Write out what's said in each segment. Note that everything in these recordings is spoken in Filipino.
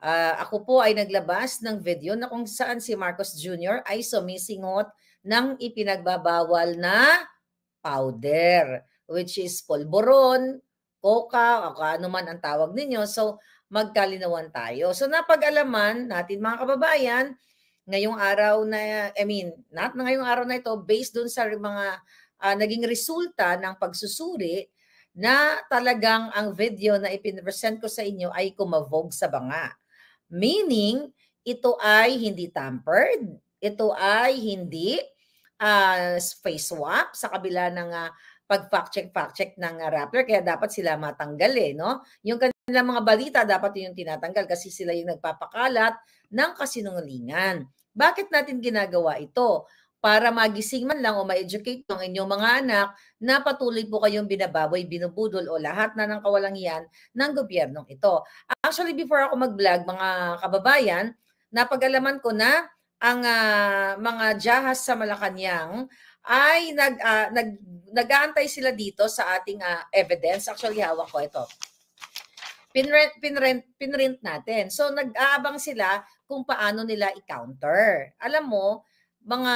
Uh, ako po ay naglabas ng video na kung saan si Marcos Jr. ay sumisingot ng ipinagbabawal na powder, which is polboron, coca, o ano man ang tawag ninyo. So, magkalinawan tayo. So, napag-alaman natin mga kababayan, ngayong araw na, I mean, not na ngayong araw na ito, based dun sa mga uh, naging resulta ng pagsusuri, na talagang ang video na ipinresent ko sa inyo ay kumavog sa banga. Meaning, ito ay hindi tampered, ito ay hindi uh, face swap sa kabila ng uh, ah, pag-fact check, fact check ng uh, Rappler, kaya dapat sila matanggal eh, no? Yung kanilang mga balita, dapat yung tinatanggal kasi sila yung nagpapakalat ng kasinungalingan. Bakit natin ginagawa ito? para magising man lang o ma-educate ang inyong mga anak na patuloy po kayong binababoy, binubudol o lahat na ng kawalangian ng gobyernong ito. Actually, before ako mag-vlog, mga kababayan, napag-alaman ko na ang uh, mga jahas sa Malacanang ay nag, uh, nag, nag-aantay sila dito sa ating uh, evidence. Actually, hawak ko ito. Pinrent, pinrent, pinrent natin. So, nag-aabang sila kung paano nila i-counter. Alam mo, mga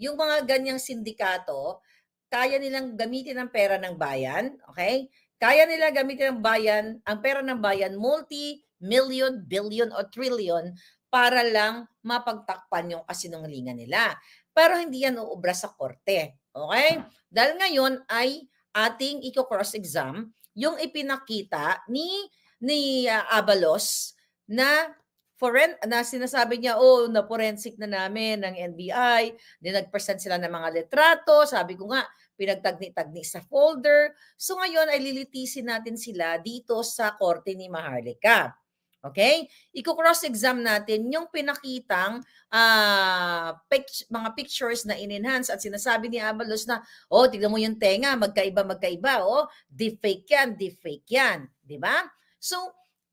yung mga ganyang sindikato kaya nilang gamitin ang pera ng bayan, okay? Kaya nila gamitin ang bayan, ang pera ng bayan, multi-million, billion o trillion para lang mapagtakpan yung kasinungalingan nila. Pero hindi yan uubra sa korte. Okay? Dahil ngayon ay ating i-cross-exam yung ipinakita ni ni uh, Abalos na foren na sinasabi niya, oh, na forensic na namin ng NBI, dinagpresent sila ng mga litrato, sabi ko nga, pinagtagni-tagni sa folder. So ngayon ay lilitisin natin sila dito sa korte ni Maharlika. Okay? Iko-cross-exam natin yung pinakitang uh, ah, pic- mga pictures na in-enhance at sinasabi ni Avalos na, oh, tignan mo yung tenga, magkaiba, magkaiba, oh, deep fake yan, deep fake yan. ba? Diba? So,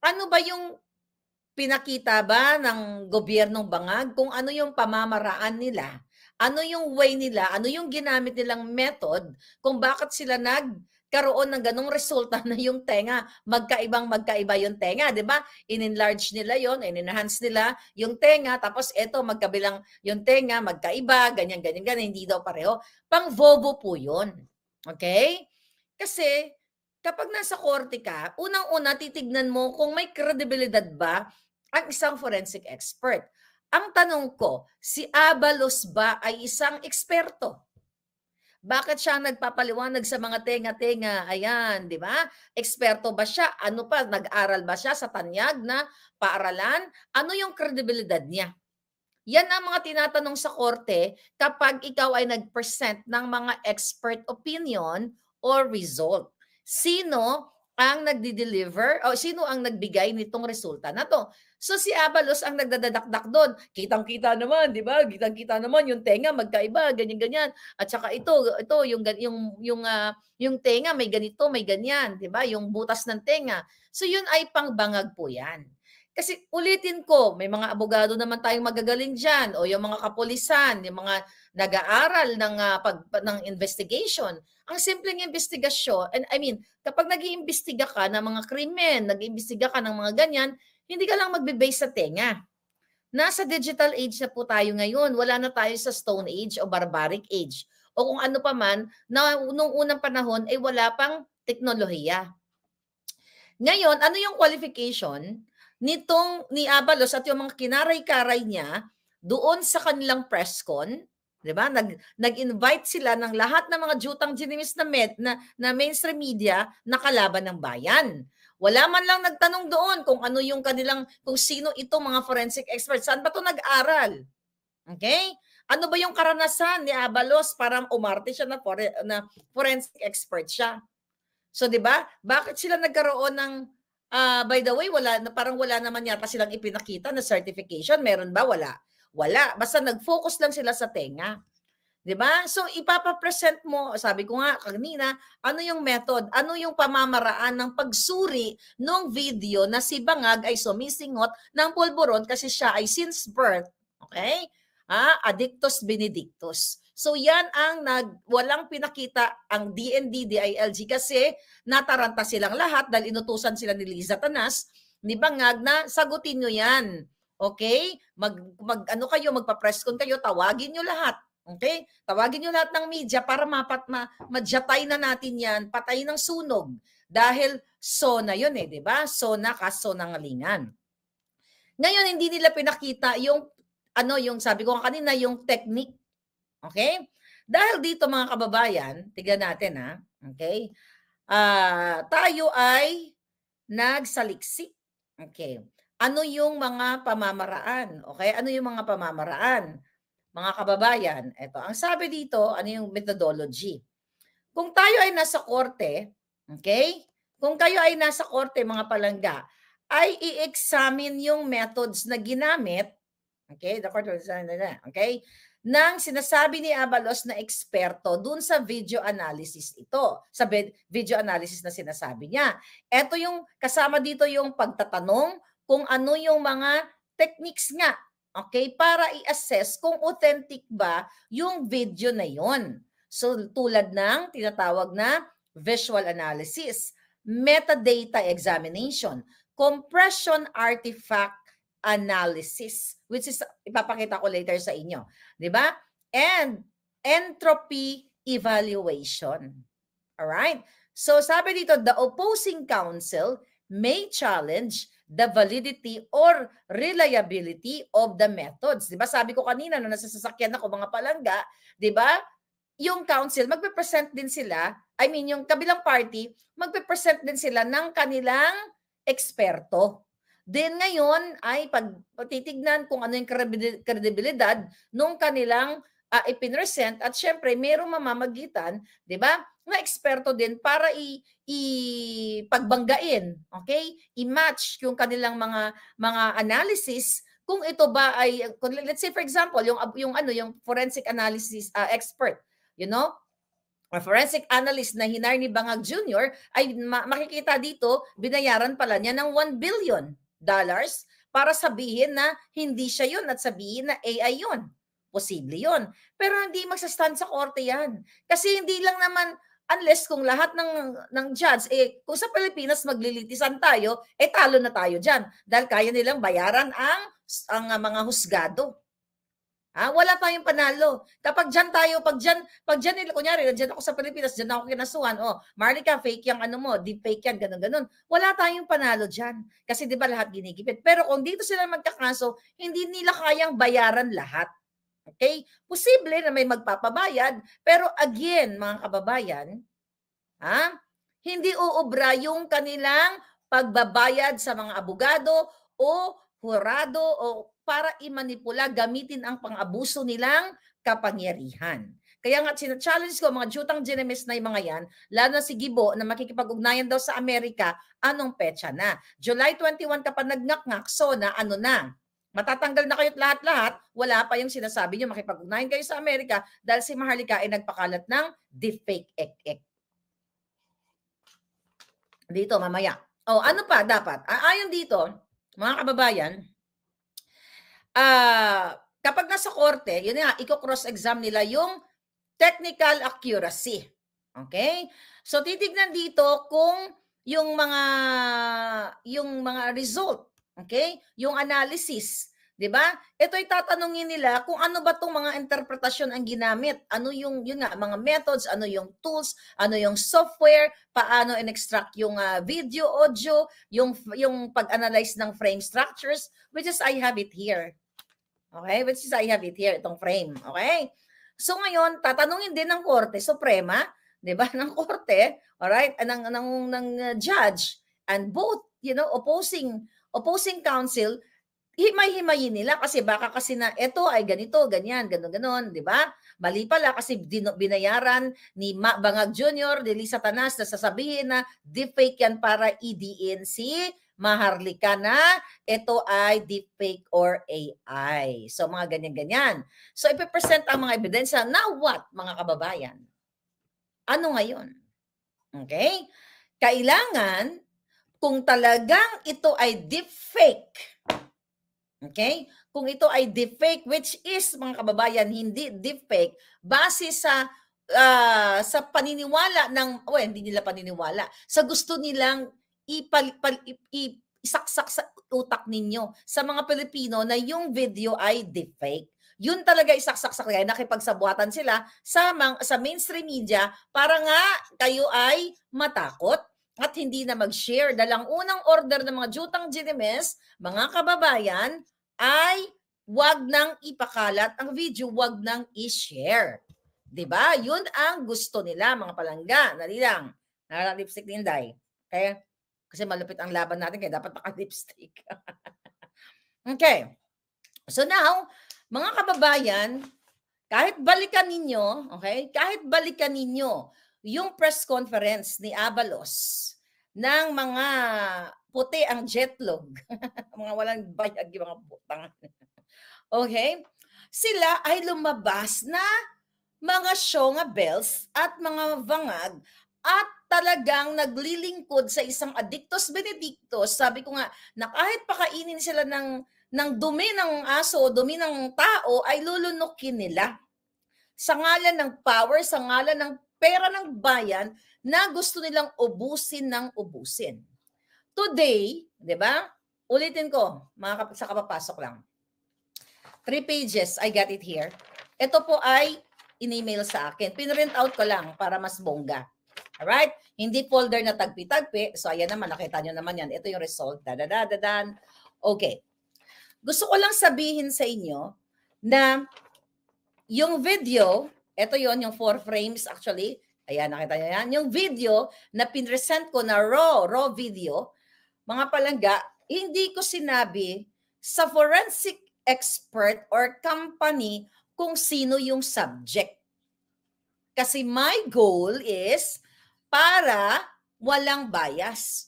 ano ba yung pinakita ba ng gobyernong bangag kung ano yung pamamaraan nila? Ano yung way nila? Ano yung ginamit nilang method kung bakit sila nag karoon ng ganong resulta na yung tenga, magkaibang magkaiba yung tenga, di ba? In-enlarge nila yon, in-enhance nila yung tenga, tapos eto magkabilang yung tenga, magkaiba, ganyan, ganyan, ganyan, hindi daw pareho. Pang vobo po yun. Okay? Kasi kapag nasa korte ka, unang-una titignan mo kung may kredibilidad ba ang isang forensic expert. Ang tanong ko, si Abalos ba ay isang eksperto? Bakit siya nagpapaliwanag sa mga tenga-tenga? Ayan, di ba? Eksperto ba siya? Ano pa? Nag-aral ba siya sa tanyag na paaralan? Ano yung kredibilidad niya? Yan ang mga tinatanong sa korte kapag ikaw ay nag-present ng mga expert opinion or result. Sino ang nagdi-deliver o sino ang nagbigay nitong resulta na to. So si Abalos ang nagdadadakdak doon. Kitang-kita naman, 'di ba? Kitang-kita naman yung tenga magkaiba, ganyan-ganyan. At saka ito, ito yung yung yung uh, yung tenga may ganito, may ganyan, 'di ba? Yung butas ng tenga. So yun ay pangbangag po 'yan. Kasi ulitin ko, may mga abogado naman tayong magagaling diyan o yung mga kapulisan, yung mga nag-aaral ng uh, pag ng investigation. Ang simpleng investigasyon, and I mean, kapag nag-iimbestiga ka ng mga krimen, nag-iimbestiga ka ng mga ganyan, hindi ka lang magbe-base sa tenga. Nasa digital age na po tayo ngayon. Wala na tayo sa stone age o barbaric age. O kung ano pa man, na nung unang panahon ay wala pang teknolohiya. Ngayon, ano yung qualification? nitong ni Abalos at yung mga kinaray-karay niya doon sa kanilang press con, 'di ba? Nag nag-invite sila ng lahat ng mga jutang ginimis na med na, na mainstream media na kalaban ng bayan. Wala man lang nagtanong doon kung ano yung kanilang kung sino ito mga forensic experts. Saan ba 'to nag-aral? Okay? Ano ba yung karanasan ni Abalos para umarte siya na, for, na forensic expert siya? So 'di ba? Bakit sila nagkaroon ng Uh, by the way, wala, parang wala naman yata silang ipinakita na certification. Meron ba? Wala. Wala. Basta nag-focus lang sila sa tenga. 'di ba? So ipapa-present mo, sabi ko nga kanina, ano yung method, ano yung pamamaraan ng pagsuri ng video na si Bangag ay sumisingot ng pulburon kasi siya ay since birth, okay? Ah, addictus benedictus. So yan ang nag, walang pinakita ang DND, DILG kasi nataranta silang lahat dahil inutusan sila ni Liza Tanas, ni Bangag na sagutin nyo yan. Okay? Mag, mag ano kayo, magpa-press con kayo, tawagin nyo lahat. Okay? Tawagin nyo lahat ng media para mapat ma, madyatay na natin yan, patay ng sunog. Dahil so na yun eh, di ba? So na kaso ng alingan. Ngayon, hindi nila pinakita yung, ano, yung sabi ko kanina, yung technique Okay? Dahil dito mga kababayan, tignan natin ha. Okay? Uh, tayo ay nagsaliksik. Okay. Ano yung mga pamamaraan? Okay? Ano yung mga pamamaraan? Mga kababayan, ito. Ang sabi dito, ano yung methodology? Kung tayo ay nasa korte, okay? Kung kayo ay nasa korte, mga palangga, ay i-examine yung methods na ginamit Okay? The court will design that. Okay? ng sinasabi ni Abalos na eksperto dun sa video analysis ito, sa video analysis na sinasabi niya. Ito yung kasama dito yung pagtatanong kung ano yung mga techniques nga, okay, para i-assess kung authentic ba yung video na yon. So tulad ng tinatawag na visual analysis, metadata examination, compression artifact analysis, which is ipapakita ko later sa inyo. 'di ba? And entropy evaluation. All right? So sabi dito, the opposing counsel may challenge the validity or reliability of the methods. 'Di ba? Sabi ko kanina no nasa ako mga palangga, 'di ba? Yung counsel, magpe-present din sila, I mean yung kabilang party, magpe-present din sila ng kanilang eksperto. Then ngayon ay pag titignan kung ano yung kredibilidad nung kanilang uh, ipinresent at syempre mayroong mamamagitan, 'di ba? Na eksperto din para i, i pagbanggain, okay? I-match yung kanilang mga mga analysis kung ito ba ay let's say for example, yung yung ano, yung forensic analysis uh, expert, you know? A forensic analyst na hinar ni Bangag Jr. ay makikita dito, binayaran pala niya ng 1 billion dollars para sabihin na hindi siya yun at sabihin na AI yun. Posible yun. Pero hindi magsastand sa korte yan. Kasi hindi lang naman, unless kung lahat ng ng judge eh kung sa Pilipinas maglilitisan tayo eh talo na tayo diyan dahil kaya nilang bayaran ang ang mga husgado Ah, wala tayong panalo. Kapag diyan tayo, pag diyan, pag diyan kunyari, diyan ako sa Pilipinas, diyan ako kinasuhan. Oh, Marlica, fake yang ano mo, deep fake yan, ganun ganun. Wala tayong panalo diyan. Kasi 'di ba lahat ginigipit. Pero kung dito sila magkakaso, hindi nila kayang bayaran lahat. Okay? Posible na may magpapabayad, pero again, mga kababayan, ha? Hindi uubra yung kanilang pagbabayad sa mga abogado o hurado o para imanipula, gamitin ang pang-abuso nilang kapangyarihan. Kaya nga, challenge ko mga jutang ginemis na yung mga yan, lalo na si Gibo na makikipag-ugnayan daw sa Amerika, anong petsa na? July 21 kapag nagnakngak, so na ano na? Matatanggal na kayo't lahat-lahat, wala pa yung sinasabi nyo, makipag-ugnayan kayo sa Amerika dahil si Maharlika ay nagpakalat ng deepfake ek-ek. Dito, mamaya. O, oh, ano pa dapat? Ah, ayon dito, mga kababayan, uh, kapag nasa korte, yun nga, i-cross-exam nila yung technical accuracy. Okay? So titignan dito kung yung mga yung mga result, okay? Yung analysis, 'di ba? Ito ay tatanungin nila kung ano ba tong mga interpretasyon ang ginamit. Ano yung yun nga mga methods, ano yung tools, ano yung software, paano in-extract yung uh, video, audio, yung yung pag-analyze ng frame structures, which is I have it here. Okay? Which is I have it here, itong frame. Okay? So ngayon, tatanungin din ng Korte Suprema, 'di ba? Ng Korte, all right? Ah, ng ng ng uh, judge and both, you know, opposing opposing counsel himay-himayin nila kasi baka kasi na ito ay ganito, ganyan, gano'n, gano'n, di ba? Mali pala kasi binayaran ni Ma Bangag Jr., ni Lisa Tanas na sasabihin na deepfake yan para EDN si maharlika na ito ay deepfake or AI. So mga ganyan-ganyan. So ipipresent ang mga ebidensya. Now what, mga kababayan? Ano ngayon? Okay? Kailangan, kung talagang ito ay deepfake, okay? Kung ito ay deepfake, which is, mga kababayan, hindi deepfake, base sa uh, sa paniniwala ng, well, hindi nila paniniwala, sa gusto nilang ipal, pal, isaksak sa utak ninyo sa mga Pilipino na yung video ay deepfake. Yun talaga isaksak sa kaya nakipagsabuatan sila sa, mang, sa mainstream media para nga kayo ay matakot at hindi na mag-share. Dalang unang order ng mga jutang GMS, mga kababayan, ay wag nang ipakalat ang video, wag nang i-share. 'Di ba? Yun ang gusto nila mga palangga. Nalilang. Nakalipstick ni Inday. Okay? Kasi malupit ang laban natin kaya dapat naka-lipstick. okay. So now, mga kababayan, kahit balikan ninyo, okay? Kahit balikan ninyo yung press conference ni Abalos ng mga puti ang jetlog. mga walang bayag yung mga putang. okay? Sila ay lumabas na mga show shonga bells at mga vangag at talagang naglilingkod sa isang adictus benedictus. Sabi ko nga, na kahit pakainin sila ng, ng dumi ng aso o dumi ng tao, ay lulunukin nila. Sa ngalan ng power, sa ngalan ng pera ng bayan na gusto nilang ubusin ng ubusin. Today, di ba? Ulitin ko, mga kap- sa kapapasok lang. Three pages, I got it here. Ito po ay in-email sa akin. Pinrint out ko lang para mas bongga. Alright? Hindi folder na tagpi-tagpi. So, ayan naman, nakita nyo naman yan. Ito yung result. Dadadadadan. Okay. Gusto ko lang sabihin sa inyo na yung video, ito yon yung four frames actually. Ayan, nakita nyo yan. Yung video na pinresent ko na raw, raw video, mga palangga, hindi ko sinabi sa forensic expert or company kung sino yung subject. Kasi my goal is para walang bias.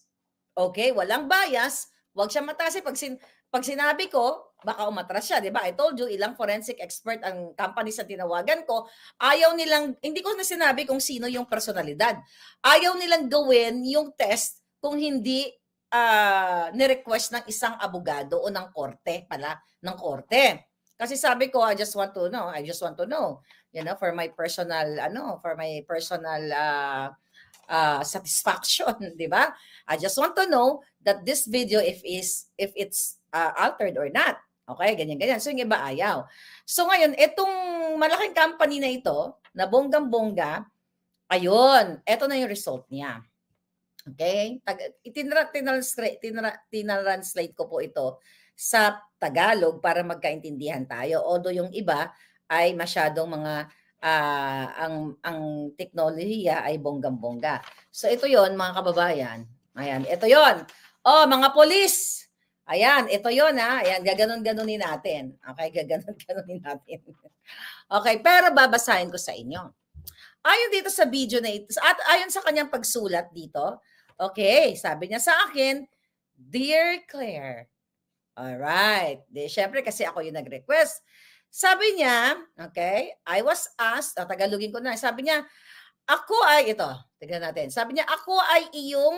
Okay, walang bias, huwag siya matase eh, pag sin pag sinabi ko, baka umatras siya, 'di ba? I told you ilang forensic expert ang company sa tinawagan ko. Ayaw nilang hindi ko na sinabi kung sino yung personalidad. Ayaw nilang gawin yung test kung hindi uh, ni-request ng isang abogado o ng korte pala, ng korte. Kasi sabi ko, I just want to know, I just want to know, you know, for my personal ano, for my personal uh, uh, satisfaction, di ba? I just want to know that this video if is if it's uh, altered or not. Okay, ganyan-ganyan. So yung iba ayaw. So ngayon, itong malaking company na ito, na bonggang-bongga, ayun, ito na yung result niya. Okay? Tag itinra, tinranslate, tinra, tinranslate ko po ito sa Tagalog para magkaintindihan tayo. Although yung iba ay masyadong mga uh, ang ang teknolohiya ay bonggang-bongga. So ito 'yon mga kababayan. Ayan, ito 'yon. Oh, mga polis. Ayan, ito 'yon ha. Ayan, gaganon-ganonin natin. Okay, gaganon-ganonin natin. okay, pero babasahin ko sa inyo. Ayon dito sa video na ito, at ayon sa kanyang pagsulat dito, okay, sabi niya sa akin, Dear Claire, All right. Di, syempre kasi ako yung nag-request. Sabi niya, okay, I was asked, oh, ko na, sabi niya, ako ay, ito, tignan natin, sabi niya, ako ay iyong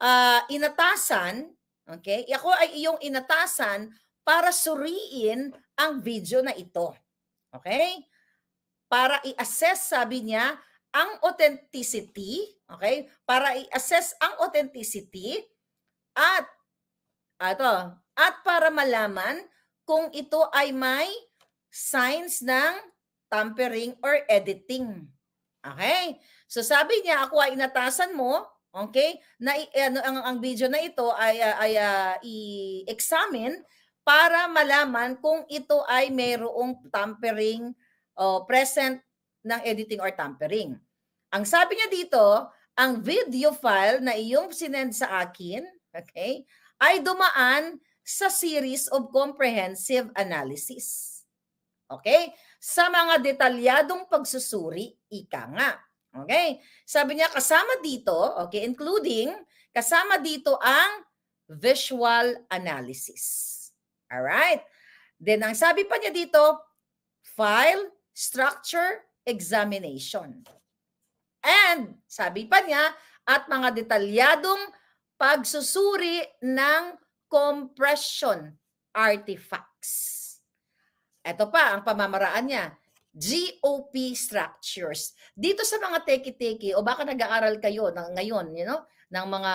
uh, inatasan, okay, ako ay iyong inatasan para suriin ang video na ito. Okay? Para i-assess, sabi niya, ang authenticity, okay? Para i-assess ang authenticity at ah, ito, at para malaman kung ito ay may signs ng tampering or editing. Okay? So sabi niya, ako ay inatasan mo, okay? Na eh, ano ang ang video na ito ay ah, ay uh, i-examine para malaman kung ito ay mayroong tampering o uh, present ng editing or tampering. Ang sabi niya dito, ang video file na iyong sinend sa akin, okay, ay dumaan sa series of comprehensive analysis. Okay? Sa mga detalyadong pagsusuri, ika nga. Okay? Sabi niya kasama dito, okay, including kasama dito ang visual analysis. All right? Then ang sabi pa niya dito, file structure examination. And sabi pa niya, at mga detalyadong pagsusuri ng compression artifacts. Ito pa ang pamamaraan niya. GOP structures. Dito sa mga teki-teki o baka nag-aaral kayo ng ngayon, you know, ng mga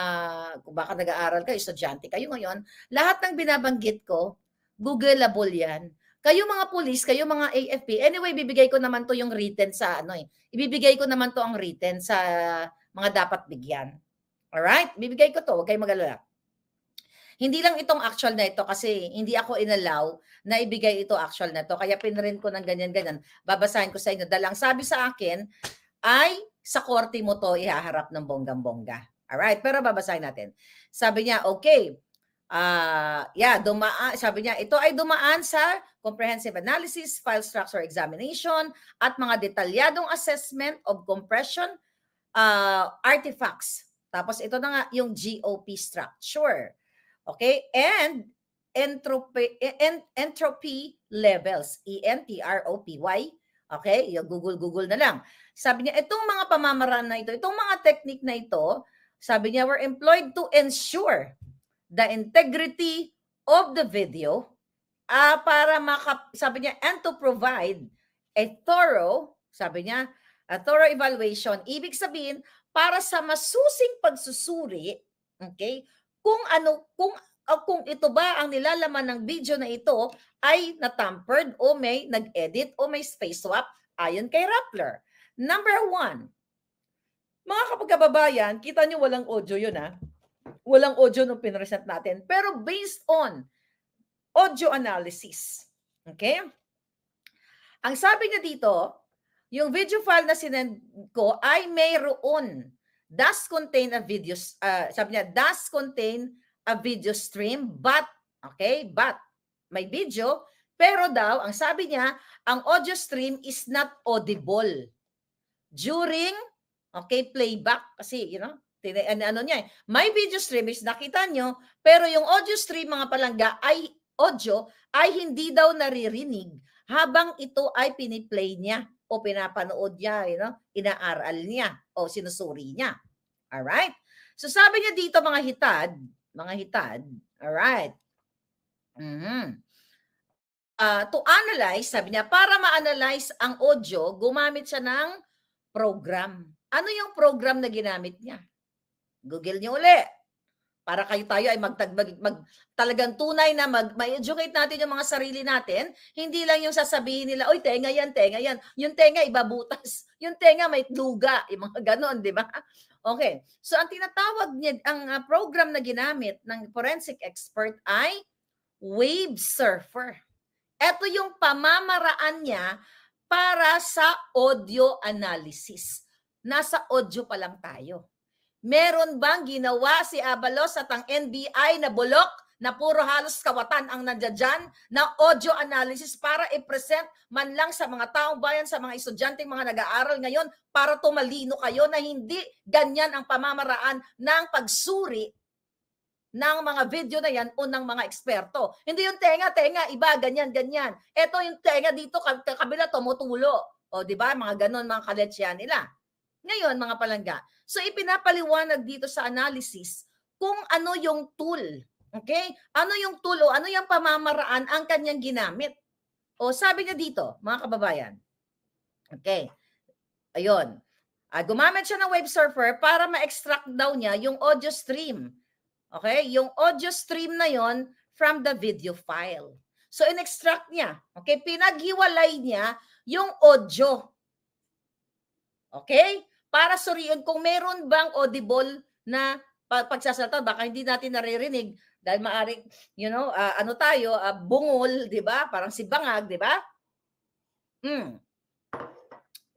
baka nag-aaral kayo, estudyante kayo ngayon, lahat ng binabanggit ko, googleable 'yan. Kayo mga police, kayo mga AFP. Anyway, bibigay ko naman 'to yung written sa ano eh. Ibibigay ko naman 'to ang written sa mga dapat bigyan. All right? Bibigay ko 'to, huwag kayong mag-alala. Hindi lang itong actual na ito kasi hindi ako inallow na ibigay ito actual na to. Kaya pinrin ko ng ganyan-ganyan. Babasahin ko sa inyo. Dalang sabi sa akin ay sa korte mo to ihaharap ng bonggang-bongga. Alright, pero babasahin natin. Sabi niya, okay, uh, yeah, dumaan, sabi niya, ito ay dumaan sa comprehensive analysis, file structure examination, at mga detalyadong assessment of compression uh, artifacts. Tapos ito na nga yung GOP structure. Okay? And entropy e, entropy levels, E N T R O P Y. Okay? Yung Google Google na lang. Sabi niya, itong mga pamamaraan na ito, itong mga technique na ito, sabi niya, were employed to ensure the integrity of the video uh, para maka, sabi niya, and to provide a thorough, sabi niya, a thorough evaluation. Ibig sabihin, para sa masusing pagsusuri, okay, kung ano kung uh, kung ito ba ang nilalaman ng video na ito ay natampered o may nag-edit o may space swap ayon kay Rappler. Number one, mga kapagkababayan, kita nyo walang audio yun ha. Ah. Walang audio nung pinresent natin. Pero based on audio analysis. Okay? Ang sabi niya dito, yung video file na sinend ko ay mayroon does contain a video, uh, sabi niya, does contain a video stream, but, okay, but, may video, pero daw, ang sabi niya, ang audio stream is not audible. During, okay, playback, kasi, you know, ano, ano niya eh, my video stream is nakita nyo, pero yung audio stream, mga palangga, ay audio, ay hindi daw naririnig habang ito ay piniplay niya o pinapanood niya, you know, inaaral niya o sinusuri niya. All right? So sabi niya dito mga hitad, mga hitad, all right. Mm-hmm. Uh, to analyze, sabi niya, para ma-analyze ang audio, gumamit siya ng program. Ano yung program na ginamit niya? Google niyo ulit para kayo tayo ay magtagbag mag talagang tunay na mag educate natin yung mga sarili natin, hindi lang yung sasabihin nila, oy tenga yan, tenga yan. Yung tenga ibabutas. Yung tenga may luga, yung mga ganun di ba? Okay. So ang tinatawag niya ang ah, program na ginamit ng forensic expert ay wave surfer. Ito yung pamamaraan niya para sa audio analysis. Nasa audio pa lang tayo. Meron bang ginawa si Abalos at ang NBI na bulok na puro halos kawatan ang nandyan na audio analysis para i-present man lang sa mga taong bayan, sa mga estudyante, mga nag-aaral ngayon para tumalino kayo na hindi ganyan ang pamamaraan ng pagsuri ng mga video na yan o ng mga eksperto. Hindi yung tenga, tenga, iba, ganyan, ganyan. Ito yung tenga dito, kabila tumutulo. O, di ba? Mga ganon, mga kaletsya nila. Ngayon, mga palangga, so ipinapaliwanag dito sa analysis kung ano yung tool. Okay? Ano yung tool o ano yung pamamaraan ang kanyang ginamit. O sabi niya dito, mga kababayan. Okay. Ayun. Uh, gumamit siya ng web surfer para ma-extract daw niya yung audio stream. Okay? Yung audio stream na yon from the video file. So, in-extract niya. Okay? Pinaghiwalay niya yung audio. Okay? para suriin kung meron bang audible na pagsasalita baka hindi natin naririnig dahil maari you know uh, ano tayo uh, bungol 'di ba parang si bangag 'di ba mm.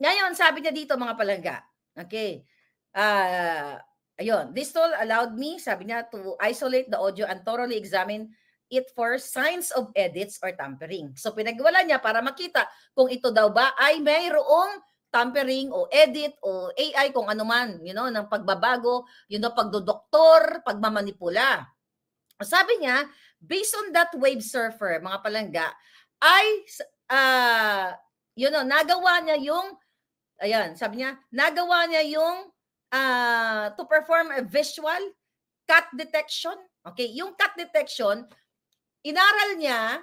ngayon sabi niya dito mga palangga okay uh, ayun this tool allowed me sabi niya to isolate the audio and thoroughly examine it for signs of edits or tampering so pinagwala niya para makita kung ito daw ba ay mayroong tampering o edit o AI kung ano man, you know, ng pagbabago, you know, pagdodoktor, pagmamanipula. Sabi niya, based on that wave surfer, mga palangga, ay, uh, you know, nagawa niya yung, ayan, sabi niya, nagawa niya yung uh, to perform a visual cut detection. Okay, yung cut detection, inaral niya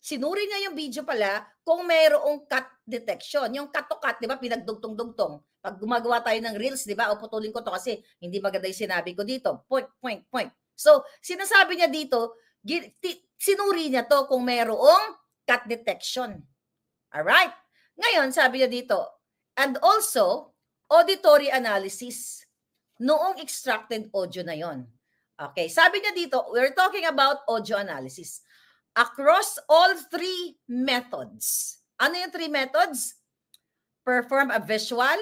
sinuri niya yung video pala kung mayroong cut detection. Yung cut to cut, di ba, pinagdugtong-dugtong. Pag gumagawa tayo ng reels, di ba, o putulin ko to kasi hindi maganda yung sinabi ko dito. Point, point, point. So, sinasabi niya dito, sinuri niya to kung mayroong cut detection. Alright? Ngayon, sabi niya dito, and also, auditory analysis noong extracted audio na yon. Okay, sabi niya dito, we're talking about audio analysis across all three methods. Ano yung three methods? Perform a visual,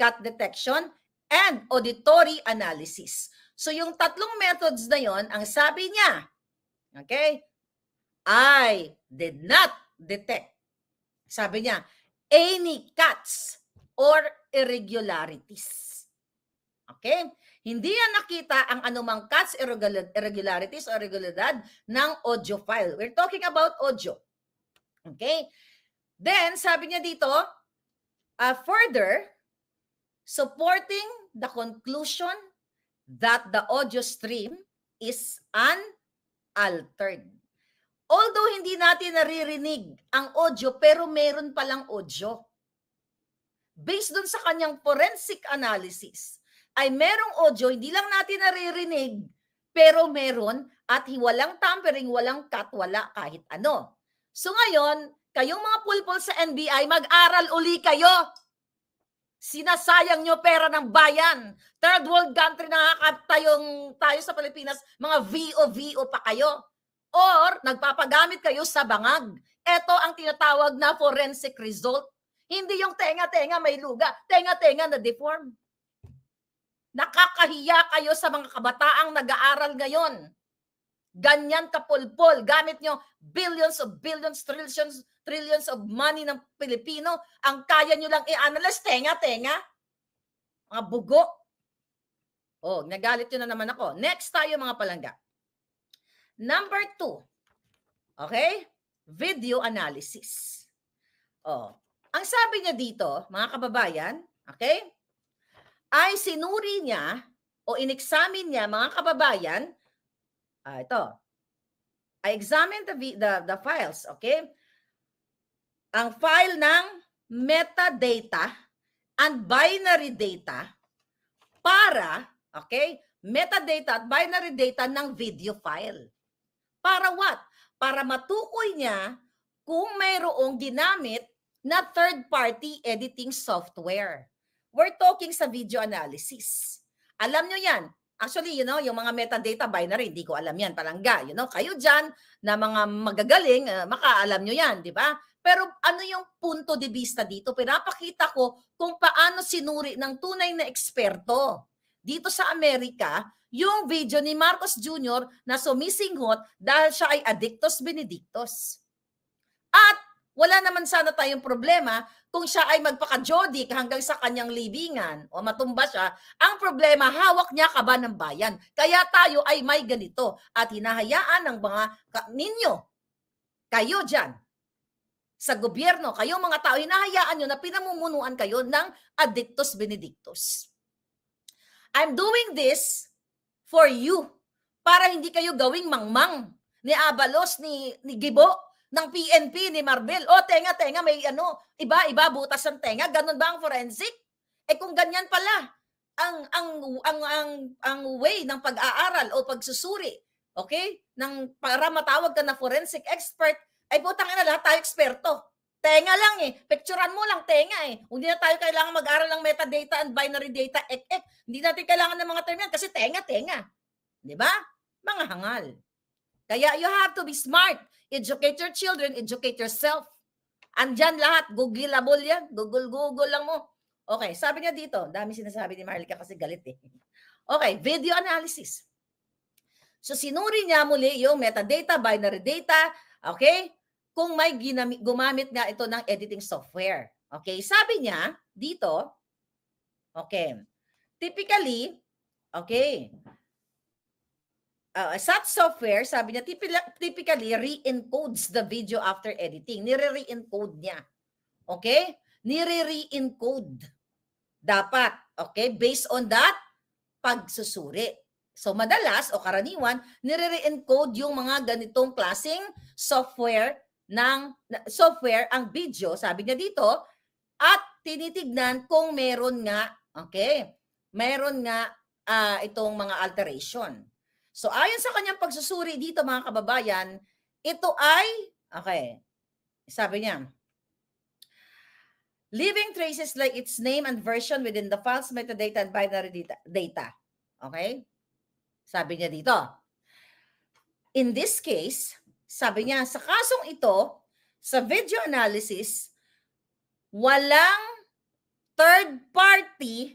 cut detection, and auditory analysis. So yung tatlong methods na yon, ang sabi niya, okay, I did not detect, sabi niya, any cuts or irregularities. Okay? Hindi yan nakita ang anumang cuts, irregularities, o irregularidad ng audio file. We're talking about audio. Okay? Then, sabi niya dito, uh, further, supporting the conclusion that the audio stream is unaltered. Although hindi natin naririnig ang audio, pero meron palang audio. Based dun sa kanyang forensic analysis, ay merong audio, hindi lang natin naririnig, pero meron at hiwalang tampering, walang cut, wala kahit ano. So ngayon, kayong mga pulpol sa NBI, mag-aral uli kayo. Sinasayang nyo pera ng bayan. Third world country na tayong, tayo sa Pilipinas, mga VOVO pa kayo. Or nagpapagamit kayo sa bangag. Ito ang tinatawag na forensic result. Hindi yung tenga-tenga may luga, tenga-tenga na deformed. Nakakahiya kayo sa mga kabataang nag-aaral ngayon. Ganyan kapulpol. Gamit nyo billions of billions, trillions, trillions of money ng Pilipino. Ang kaya nyo lang i-analyze, tenga, tenga. Mga bugo. Oh, nagalit nyo na naman ako. Next tayo mga palangga. Number two. Okay? Video analysis. Oh. Ang sabi niya dito, mga kababayan, okay? ay sinuri niya o inexamine niya mga kababayan, ah, ito, I examined the, the, the files, okay? Ang file ng metadata and binary data para, okay, metadata at binary data ng video file. Para what? Para matukoy niya kung mayroong ginamit na third-party editing software. We're talking sa video analysis. Alam nyo yan. Actually, you know, yung mga metadata binary, hindi ko alam yan, palangga. You know, kayo dyan na mga magagaling, uh, eh, makaalam nyo yan, di ba? Pero ano yung punto de vista dito? Pinapakita ko kung paano sinuri ng tunay na eksperto dito sa Amerika yung video ni Marcos Jr. na sumisinghot dahil siya ay addictos benedictos. At wala naman sana tayong problema kung siya ay magpaka-jodik hanggang sa kanyang libingan o matumba siya, ang problema, hawak niya kaba ng bayan. Kaya tayo ay may ganito at hinahayaan ng mga ka- ninyo, kayo dyan, sa gobyerno, kayong mga tao, hinahayaan nyo na pinamumunuan kayo ng addictus benedictus. I'm doing this for you para hindi kayo gawing mangmang ni Abalos, ni, ni Gibo, ng PNP ni Marbel. O, oh, tenga, tenga, may ano, iba-iba butas ng tenga. Ganun ba ang forensic? Eh kung ganyan pala ang ang ang ang, ang way ng pag-aaral o pagsusuri, okay? Nang para matawag ka na forensic expert, ay putang ina lahat tayo eksperto. Tenga lang eh. Picturean mo lang, tenga eh. Hindi na tayo kailangan mag-aral ng metadata and binary data, ek, ek. Hindi natin kailangan ng mga term yan kasi tenga, tenga. Di ba? Mga hangal. Kaya you have to be smart Educate your children, educate yourself. Andyan lahat, googleable yan. Google-google lang mo. Okay, sabi niya dito, dami sinasabi ni Marlica kasi galit eh. Okay, video analysis. So sinuri niya muli yung metadata, binary data, okay? Kung may ginamit, gumamit nga ito ng editing software. Okay, sabi niya dito, okay, typically, okay, uh, ah, SAT software, sabi niya, typically re-encodes the video after editing. Nire-re-encode niya. Okay? Nire-re-encode. Dapat. Okay? Based on that, pagsusuri. So madalas o karaniwan, nire-re-encode yung mga ganitong klasing software ng software ang video, sabi niya dito, at tinitignan kung meron nga, okay, meron nga uh, itong mga alteration. So ayon sa kanyang pagsusuri dito mga kababayan, ito ay, okay, sabi niya, leaving traces like its name and version within the files, metadata, and binary data. data. Okay? Sabi niya dito. In this case, sabi niya, sa kasong ito, sa video analysis, walang third party,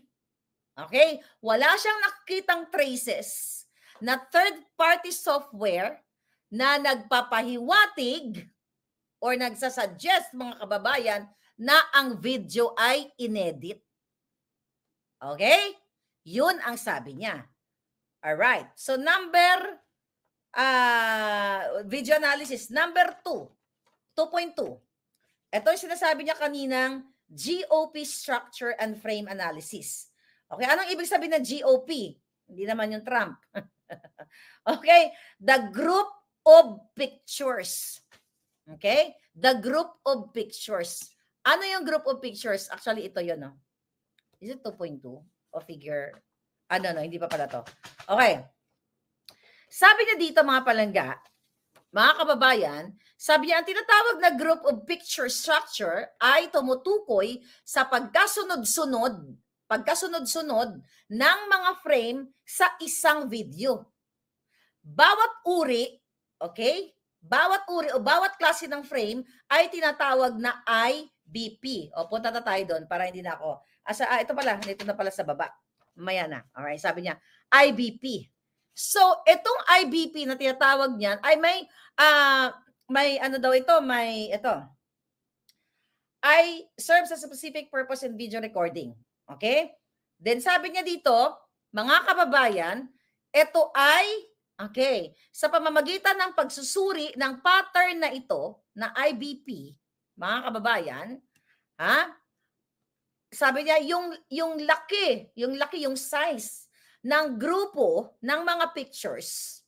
okay? Wala siyang nakikitang traces na third-party software na nagpapahiwatig or nagsasuggest mga kababayan na ang video ay inedit. Okay? Yun ang sabi niya. All right. So number uh, video analysis number 2. 2.2. Ito yung sinasabi niya kaninang GOP structure and frame analysis. Okay, anong ibig sabihin ng GOP? Hindi naman yung Trump. okay? The group of pictures. Okay? The group of pictures. Ano yung group of pictures? Actually, ito yun, no? Oh. Is it 2.2? O figure? Ano, no? Hindi pa pala to. Okay. Sabi niya dito, mga palangga, mga kababayan, sabi niya, ang tinatawag na group of picture structure ay tumutukoy sa pagkasunod-sunod pagkasunod-sunod ng mga frame sa isang video. Bawat uri, okay? Bawat uri o bawat klase ng frame ay tinatawag na IBP. O punta na tayo doon para hindi na ako. Asa, ah, ito pala, nito na pala sa baba. Maya na. Alright, sabi niya, IBP. So, itong IBP na tinatawag niyan ay may uh, may ano daw ito, may ito. I serves a specific purpose in video recording. Okay? Then sabi niya dito, mga kababayan, ito ay, okay, sa pamamagitan ng pagsusuri ng pattern na ito, na IBP, mga kababayan, ha? Sabi niya, yung, yung laki, yung laki, yung size ng grupo ng mga pictures.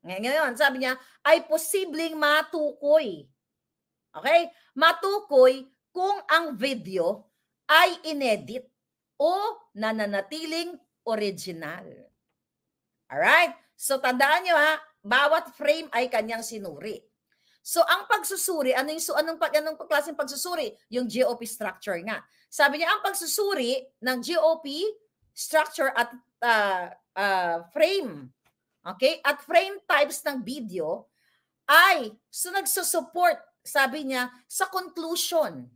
Ngayon, sabi niya, ay posibleng matukoy. Okay? Matukoy kung ang video ay inedit o nananatiling original. Alright? So tandaan nyo ha, bawat frame ay kanyang sinuri. So ang pagsusuri, ano yung, so, anong, pag, anong klaseng pagsusuri? Yung GOP structure nga. Sabi niya, ang pagsusuri ng GOP structure at uh, uh, frame, okay, at frame types ng video ay so nagsusupport, sabi niya, sa conclusion.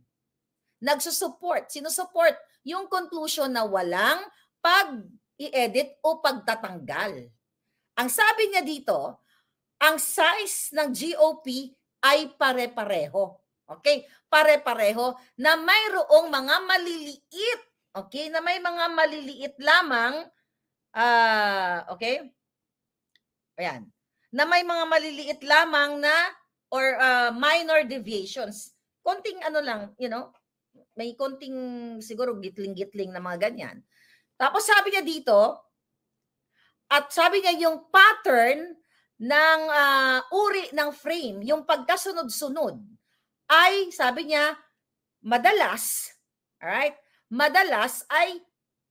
Nagsusupport. Sinusupport? yung conclusion na walang pag-i-edit o pagtatanggal. Ang sabi niya dito, ang size ng GOP ay pare-pareho. Okay? Pare-pareho na mayroong mga maliliit. Okay? Na may mga maliliit lamang uh, okay? Ayan. Na may mga maliliit lamang na or uh, minor deviations. Konting ano lang, you know, may konting siguro gitling-gitling na mga ganyan. Tapos sabi niya dito, at sabi niya yung pattern ng uh, uri ng frame, yung pagkasunod-sunod ay sabi niya madalas, alright? Madalas ay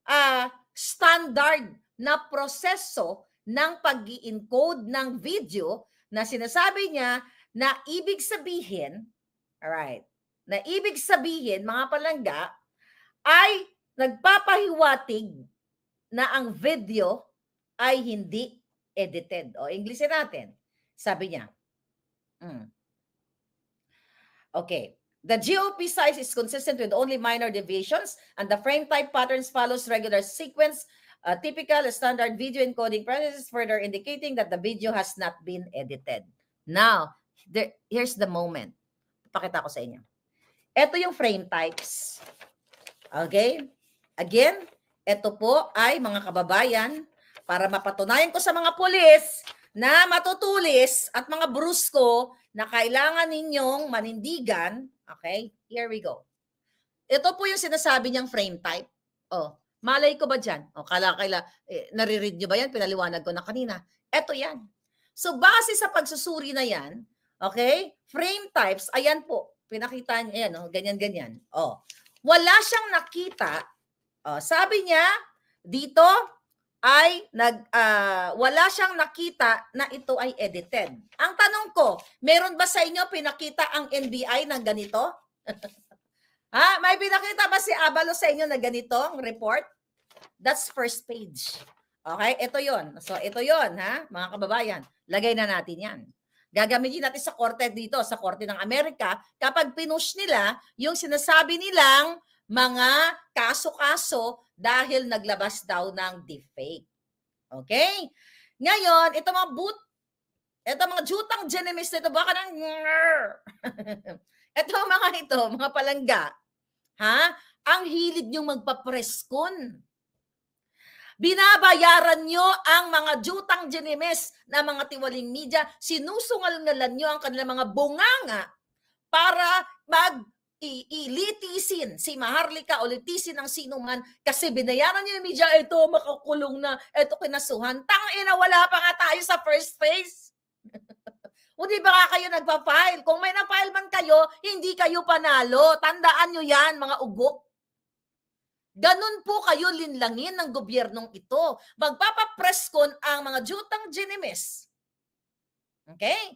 uh, standard na proseso ng pag encode ng video na sinasabi niya na ibig sabihin, alright, na ibig sabihin, mga palangga, ay nagpapahiwatig na ang video ay hindi edited. O, English natin. Sabi niya. Mm. Okay. The GOP size is consistent with only minor deviations and the frame type patterns follows regular sequence, uh, typical standard video encoding processes further indicating that the video has not been edited. Now, there, here's the moment. Pakita ko sa inyo. Ito yung frame types. Okay? Again, ito po ay mga kababayan para mapatunayan ko sa mga pulis na matutulis at mga brusko na kailangan ninyong manindigan. Okay? Here we go. Ito po yung sinasabi niyang frame type. Oh, malay ko ba dyan? O, oh, kala, kala, eh, nariread niyo ba yan? Pinaliwanag ko na kanina. Ito yan. So, base sa pagsusuri na yan, okay, frame types, ayan po pinakita niya, yan, oh, ganyan-ganyan. Oh. Wala siyang nakita. Oh, sabi niya, dito ay nag uh, wala siyang nakita na ito ay edited. Ang tanong ko, meron ba sa inyo pinakita ang NBI ng ganito? ha? May pinakita ba si Abalo sa inyo na ganitong report? That's first page. Okay, ito yon. So ito yon ha, mga kababayan. Lagay na natin yan. Gagamitin natin sa korte dito, sa korte ng Amerika, kapag pinush nila yung sinasabi nilang mga kaso-kaso dahil naglabas daw ng deepfake. Okay? Ngayon, ito mga boot, ito mga jutang genemis ito, baka nang ito mga ito, mga palangga, ha? Ang hilig niyong magpapreskon. Binabayaran nyo ang mga jutang ginimis na mga tiwaling media. sinusungal nalan nyo ang kanilang mga bunganga para mag ilitisin si Maharlika o litisin ng sino man kasi binayaran niya yung media, ito makakulong na, ito kinasuhan. Tang ina, wala pa nga tayo sa first phase. Hindi ba kayo nagpa-file? Kung may na-file man kayo, hindi kayo panalo. Tandaan niyo yan, mga ugok. Ganun po kayo linlangin ng gobyernong ito. Magpapapreskon ang mga jutang ginimis. Okay?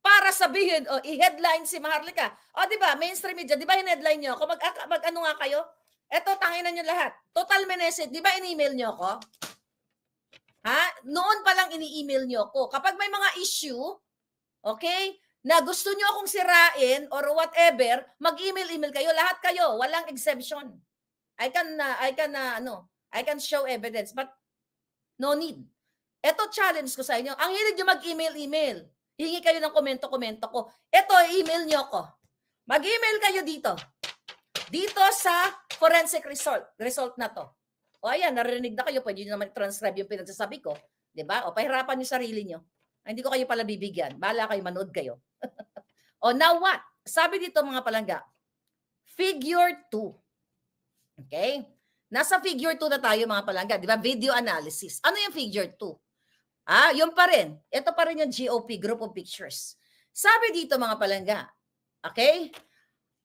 Para sabihin, o oh, i-headline si Maharlika. O oh, di ba, mainstream media, di ba in-headline nyo ako? Mag, ah, mag ano nga kayo? Eto, tanginan nyo lahat. Total Meneses, di ba in-email nyo ako? Ha? Noon pa lang ini-email nyo ako. Kapag may mga issue, okay, na gusto nyo akong sirain or whatever, mag-email-email kayo. Lahat kayo. Walang exemption. I can uh, I can uh, ano, I can show evidence but no need. Ito challenge ko sa inyo. Ang hilig niyo mag-email-email. Hingi kayo ng komento-komento ko. Ito, email niyo ko. Mag-email kayo dito. Dito sa forensic result, result na to. O ayan, narinig na kayo. Pwede nyo naman transcribe yung pinagsasabi ko. ba? Diba? O pahirapan nyo sarili nyo. Ay, ah, hindi ko kayo pala bibigyan. Bala kayo, manood kayo. o now what? Sabi dito mga palangga, figure 2. Okay? Nasa figure 2 na tayo mga palangga, di ba? Video analysis. Ano yung figure 2? Ah, yun pa rin. Ito pa rin yung GOP, group of pictures. Sabi dito mga palangga, okay?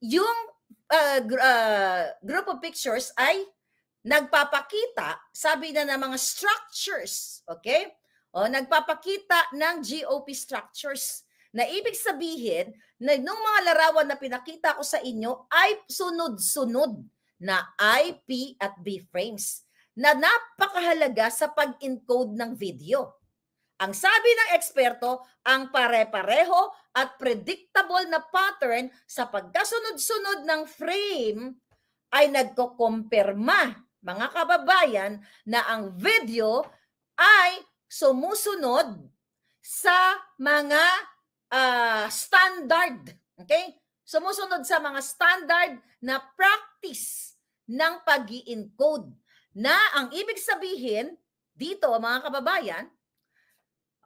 Yung uh, uh, group of pictures ay nagpapakita, sabi na ng mga structures, okay? O, nagpapakita ng GOP structures na ibig sabihin na nung mga larawan na pinakita ko sa inyo ay sunod-sunod na IP at B frames na napakahalaga sa pag-encode ng video. Ang sabi ng eksperto, ang pare-pareho at predictable na pattern sa pagkasunod-sunod ng frame ay nagkokomperma, mga kababayan, na ang video ay sumusunod sa mga uh, standard. Okay? sumusunod sa mga standard na practice ng pag encode na ang ibig sabihin dito, mga kababayan,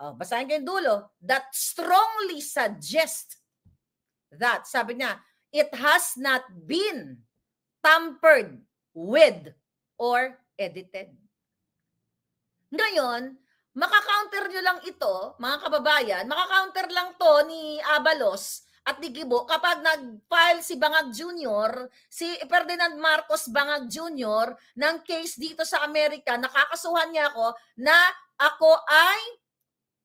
oh, basahin ko yung dulo, that strongly suggest that, sabi niya, it has not been tampered with or edited. Ngayon, makakounter nyo lang ito, mga kababayan, makakounter lang to ni Abalos at ni Gibo, kapag nag-file si Bangag Jr., si Ferdinand Marcos Bangag Jr. ng case dito sa Amerika, nakakasuhan niya ako na ako ay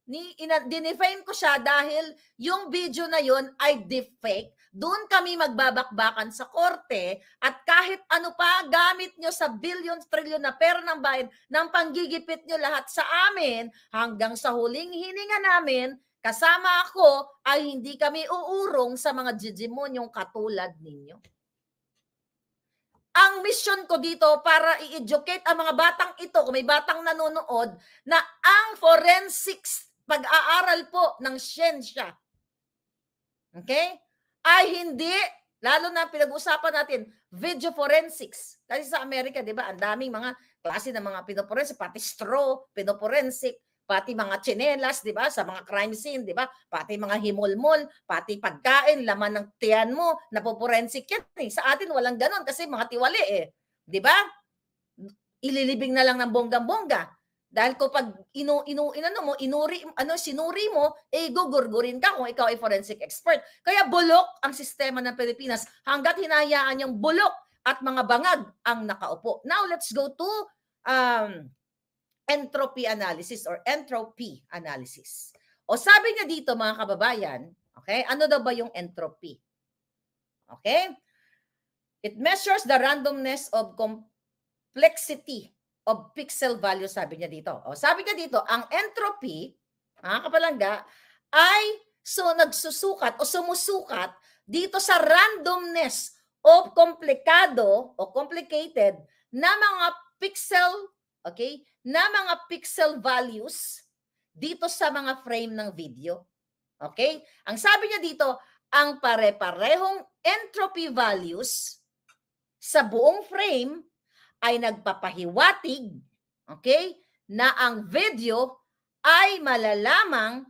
ni ina, dinefame ko siya dahil yung video na yon ay deepfake. Doon kami magbabakbakan sa korte at kahit ano pa gamit nyo sa billion trillion na pera ng bayan ng panggigipit nyo lahat sa amin hanggang sa huling hininga namin, Kasama ako ay hindi kami uurong sa mga jijimonyong katulad ninyo. Ang misyon ko dito para i-educate ang mga batang ito, kung may batang nanonood, na ang forensics pag-aaral po ng siyensya, okay, ay hindi, lalo na pinag-usapan natin, video forensics. Kasi sa Amerika, di ba, ang daming mga klase ng mga pinoforensic, pati straw, pinoforensic, pati mga tsinelas, 'di ba? Sa mga crime scene, 'di ba? Pati mga himulmol, pati pagkain, laman ng tiyan mo, napoporensic yan. Eh. Sa atin walang ganon kasi mga tiwali eh, 'di ba? Ililibing na lang ng bonggang-bongga. Dahil ko pag inu, inu, inano mo, inuri, ano, sinuri mo, eh gugurgurin ka kung ikaw ay forensic expert. Kaya bulok ang sistema ng Pilipinas hanggat hinayaan yung bulok at mga bangag ang nakaupo. Now let's go to um, entropy analysis or entropy analysis. O sabi niya dito mga kababayan, okay, ano daw ba yung entropy? Okay? It measures the randomness of complexity of pixel value sabi niya dito. O sabi niya dito, ang entropy, mga kapalangga, ay so nagsusukat o sumusukat dito sa randomness of komplikado o complicated na mga pixel okay, na mga pixel values dito sa mga frame ng video. Okay? Ang sabi niya dito, ang pare-parehong entropy values sa buong frame ay nagpapahiwatig, okay, na ang video ay malalamang,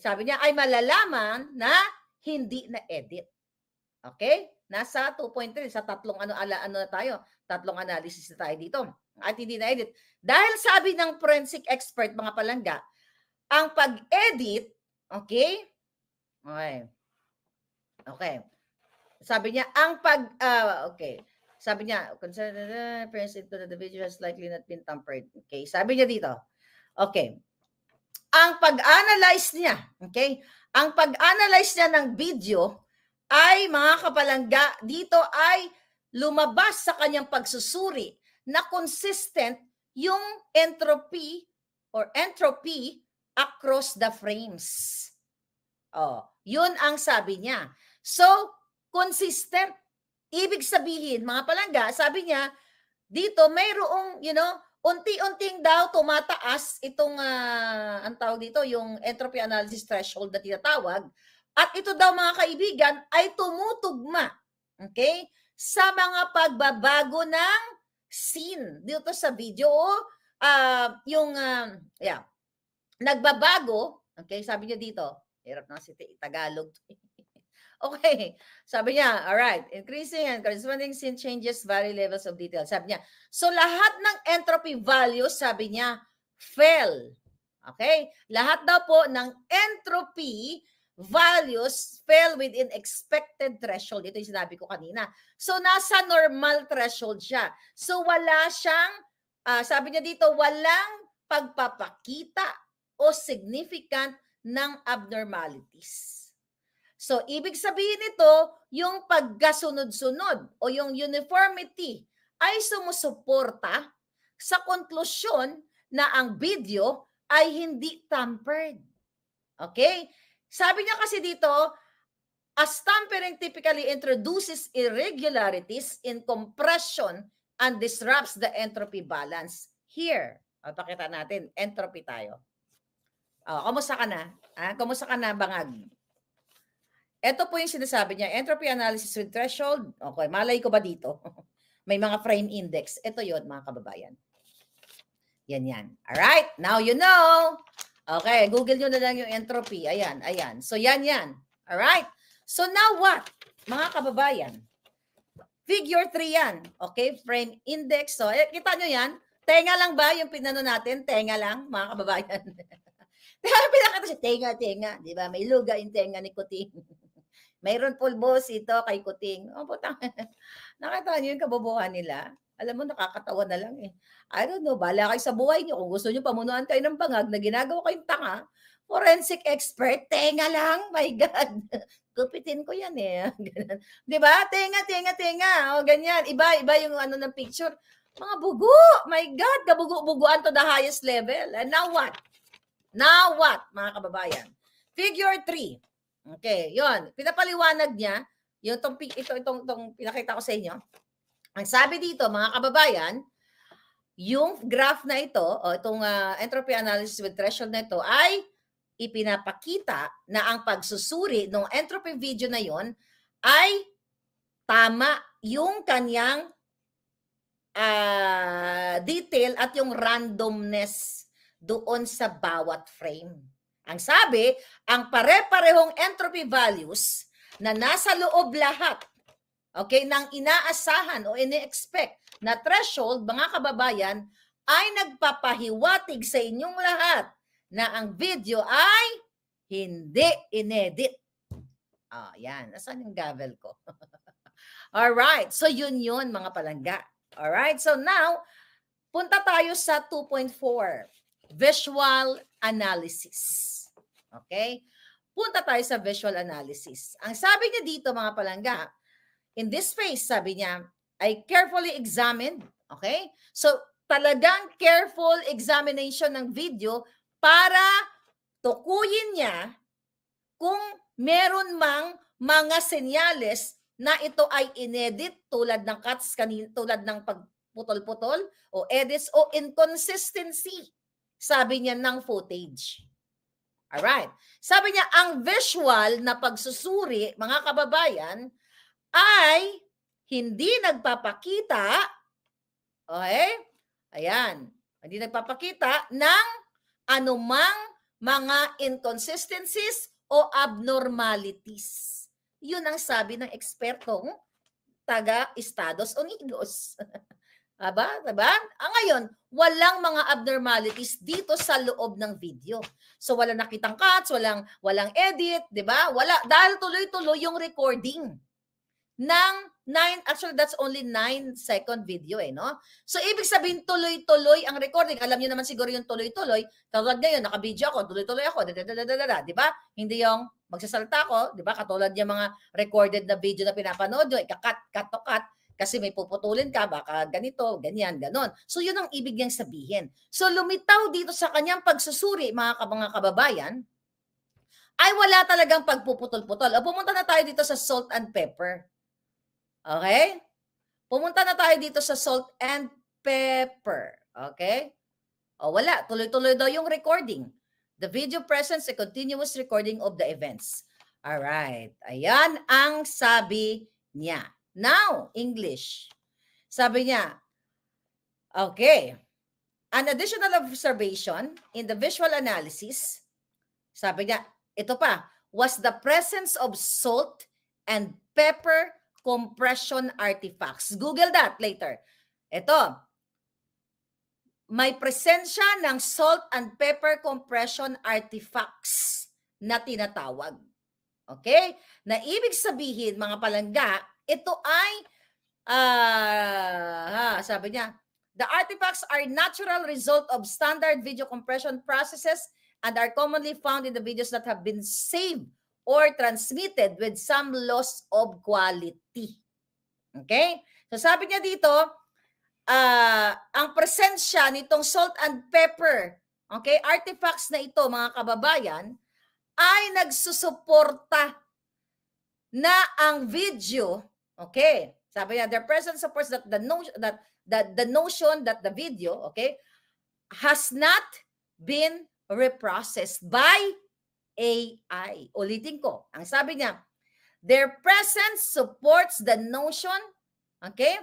sabi niya, ay malalaman na hindi na edit. Okay? Nasa 2.3, sa tatlong ano, ala, ano na tayo, tatlong analysis na tayo dito at hindi na-edit. Dahil sabi ng forensic expert, mga palangga, ang pag-edit, okay? Okay. Okay. Sabi niya, ang pag, uh, okay. Sabi niya, concern forensic to the video has likely not been tampered. Okay. Sabi niya dito, okay. Ang pag-analyze niya, okay? Ang pag-analyze niya ng video ay, mga kapalangga, dito ay lumabas sa kanyang pagsusuri na consistent yung entropy or entropy across the frames. Oh, yun ang sabi niya. So, consistent. Ibig sabihin, mga palangga, sabi niya, dito mayroong, you know, unti-unting daw tumataas itong, uh, ang tawag dito, yung entropy analysis threshold na tinatawag. At ito daw, mga kaibigan, ay tumutugma, okay, sa mga pagbabago ng scene dito sa video o uh, ah, yung uh, yeah, nagbabago. Okay, sabi niya dito. Hirap na si Tagalog. okay, sabi niya, all right, increasing and corresponding scene changes vary levels of detail. Sabi niya, so lahat ng entropy values, sabi niya, fell. Okay? Lahat daw po ng entropy values fell within expected threshold. Ito yung sinabi ko kanina. So, nasa normal threshold siya. So, wala siyang, uh, sabi niya dito, walang pagpapakita o significant ng abnormalities. So, ibig sabihin nito, yung pagkasunod-sunod o yung uniformity ay sumusuporta sa konklusyon na ang video ay hindi tampered. Okay? Sabi niya kasi dito, as tampering typically introduces irregularities in compression and disrupts the entropy balance. Here, o, oh, pakita natin, entropy tayo. O, oh, kumusta ka na? Ha? Kumusta ka na, bangag? Ito po yung sinasabi niya, entropy analysis with threshold. Okay, malay ko ba dito? May mga frame index. Ito yon mga kababayan. Yan yan. All right, now you know. Okay, Google nyo na lang yung entropy. Ayan, ayan. So, yan, yan. Alright? So, now what? Mga kababayan, figure 3 yan. Okay, frame index. So, eh, kita nyo yan? Tenga lang ba yung pinano natin? Tenga lang, mga kababayan. Kaya pinakita siya, tenga, tenga. Di ba? May luga yung tenga ni Kuting. Mayroon pulbos ito kay Kuting. oh, putang. Nakita niyo yung kabobohan nila. Alam mo, nakakatawa na lang eh. I don't know, bala kayo sa buhay niyo. Kung gusto niyo pamunuan kayo ng bangag na ginagawa kayong tanga, forensic expert, tenga lang, my God. Kupitin ko yan eh. Di ba? Tenga, tenga, tenga. O ganyan. Iba, iba yung ano ng picture. Mga bugo. My God, kabugo-buguan to the highest level. And now what? Now what, mga kababayan? Figure 3. Okay, yon. Pinapaliwanag niya. Yung itong, ito, itong, itong pinakita ko sa inyo. Ang sabi dito, mga kababayan, yung graph na ito, o itong uh, entropy analysis with threshold na ito, ay ipinapakita na ang pagsusuri ng entropy video na yon ay tama yung kanyang uh, detail at yung randomness doon sa bawat frame. Ang sabi, ang pare-parehong entropy values na nasa loob lahat okay, ng inaasahan o ini-expect na threshold, mga kababayan, ay nagpapahiwatig sa inyong lahat na ang video ay hindi inedit. Ah, oh, yan. Nasaan yung gavel ko? All right. So yun yun mga palangga. All right. So now, punta tayo sa 2.4, visual analysis. Okay? Punta tayo sa visual analysis. Ang sabi niya dito mga palangga, In this phase, sabi niya, I carefully examined. Okay? So, talagang careful examination ng video para tukuyin niya kung meron mang mga senyales na ito ay inedit tulad ng cuts kanin tulad ng pagputol-putol o edits o inconsistency sabi niya ng footage. All right. Sabi niya ang visual na pagsusuri mga kababayan ay hindi nagpapakita, okay? Ayan, hindi nagpapakita ng anumang mga inconsistencies o abnormalities. Yun ang sabi ng ekspertong taga Estados Unidos. Aba, diba? Ah, ngayon, walang mga abnormalities dito sa loob ng video. So wala nakitang cuts, walang walang edit, 'di ba? Wala dahil tuloy-tuloy yung recording ng 9, actually that's only 9 second video eh, no? So ibig sabihin tuloy-tuloy ang recording. Alam niyo naman siguro yung tuloy-tuloy. Katulad ngayon, naka-video ako, tuloy-tuloy ako, di ba? Hindi yung magsasalta ako, di ba? Katulad yung mga recorded na video na pinapanood nyo, ikakat, cut to cut, kasi may puputulin ka, baka ganito, ganyan, ganon. So yun ang ibig niyang sabihin. So lumitaw dito sa kanyang pagsusuri, mga, mga kababayan, ay wala talagang pagpuputol-putol. O pumunta na tayo dito sa salt and pepper. Okay? Pumunta na tayo dito sa salt and pepper. Okay? O oh, wala, tuloy-tuloy daw yung recording. The video presents a continuous recording of the events. All right. Ayan ang sabi niya. Now, English. Sabi niya, okay, an additional observation in the visual analysis, sabi niya, ito pa, was the presence of salt and pepper compression artifacts. Google that later. Ito, may presensya ng salt and pepper compression artifacts na tinatawag. Okay? Na ibig sabihin, mga palangga, ito ay, uh, ah, ha, ah, sabi niya, the artifacts are natural result of standard video compression processes and are commonly found in the videos that have been saved or transmitted with some loss of quality. Okay? So sabi niya dito, uh, ang presensya nitong salt and pepper, okay, artifacts na ito mga kababayan, ay nagsusuporta na ang video, okay, sabi niya, their presence supports that the, no that, that the notion that the video, okay, has not been reprocessed by AI. Ulitin ko. Ang sabi niya, their presence supports the notion, okay,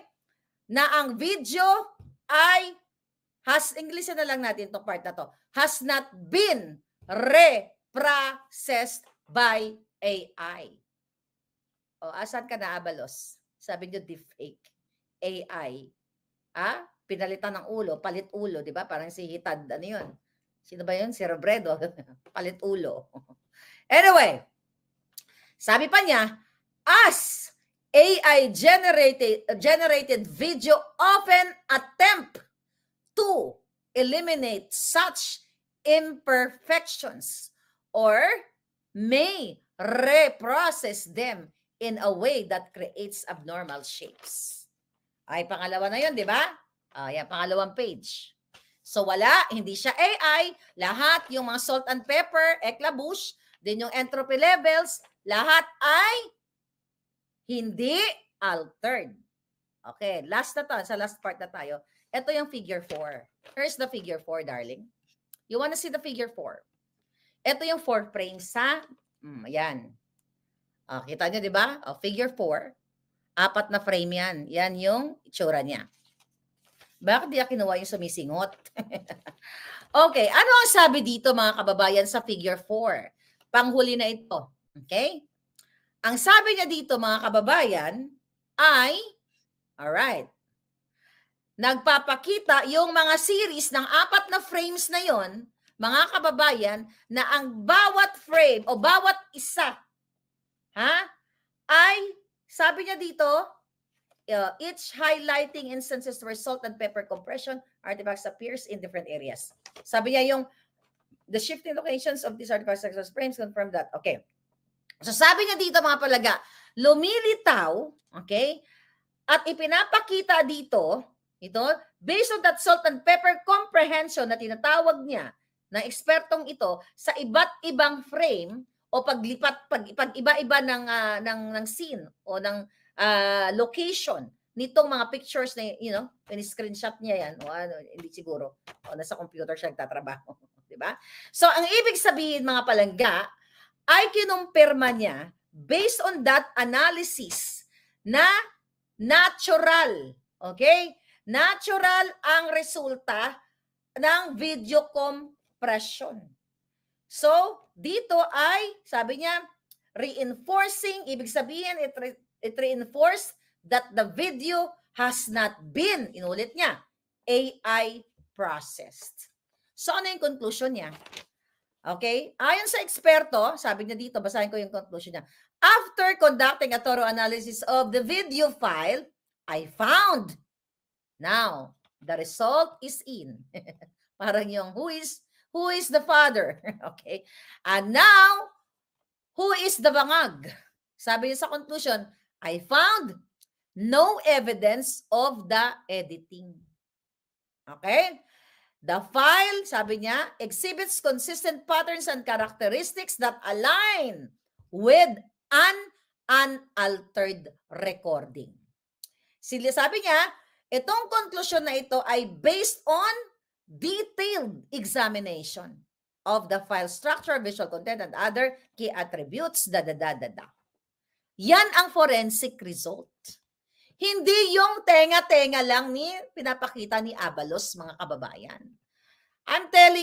na ang video ay has, English na lang natin itong part na to, has not been reprocessed by AI. O, asan ka na, Abalos? Sabi niyo, deepfake. AI. Ah? Pinalitan ng ulo, palit ulo, di ba? Parang si Hitad, ano yun? Sino ba yun? Si Robredo. Palit ulo. Anyway, sabi pa niya, as AI generated generated video often attempt to eliminate such imperfections or may reprocess them in a way that creates abnormal shapes. Ay, pangalawa na yun, di ba? Ah, yan, pangalawang page. So wala, hindi siya AI. Lahat yung mga salt and pepper, eclabush, din yung entropy levels, lahat ay hindi altered. Okay, last na to, sa last part na tayo. Ito yung figure 4. Here's the figure 4, darling. You wanna see the figure 4? Ito yung 4 frame sa, mm, ayan. Oh, kita nyo, di ba? Oh, figure 4. Apat na frame yan. Yan yung itsura niya. Bakit di kinuha yung sumisingot? okay, ano ang sabi dito mga kababayan sa figure 4? Panghuli na ito. Okay? Ang sabi niya dito mga kababayan ay, alright, nagpapakita yung mga series ng apat na frames na yon mga kababayan, na ang bawat frame o bawat isa, ha, ay, sabi niya dito, Uh, each highlighting instances result salt and pepper compression artifacts appears in different areas. Sabi niya yung the shifting locations of these artifacts such as frames confirm that. Okay. So sabi niya dito mga palaga, lumilitaw, okay? At ipinapakita dito, ito, based on that salt and pepper comprehension na tinatawag niya na ekspertong ito sa iba't ibang frame o paglipat pag, pag iba-iba ng uh, ng ng scene o ng uh, location nitong mga pictures na, you know, in-screenshot niya yan, o ano, hindi siguro, o nasa computer siya nagtatrabaho, di ba? So, ang ibig sabihin, mga palangga, ay kinumpirma niya, based on that analysis, na natural, okay? Natural ang resulta ng video compression. So, dito ay, sabi niya, reinforcing, ibig sabihin, it re- it reinforced that the video has not been, inulit niya, AI processed. So ano yung conclusion niya? Okay? Ayon sa eksperto, sabi niya dito, basahin ko yung conclusion niya. After conducting a thorough analysis of the video file, I found. Now, the result is in. Parang yung who is who is the father? okay? And now, who is the bangag? Sabi niya sa conclusion, I found no evidence of the editing. Okay? The file, sabi niya, exhibits consistent patterns and characteristics that align with an unaltered recording. Sila sabi niya, itong conclusion na ito ay based on detailed examination of the file structure, visual content, and other key attributes, da da da da da. Yan ang forensic result. Hindi yung tenga-tenga lang ni pinapakita ni Abalos, mga kababayan. I'm telling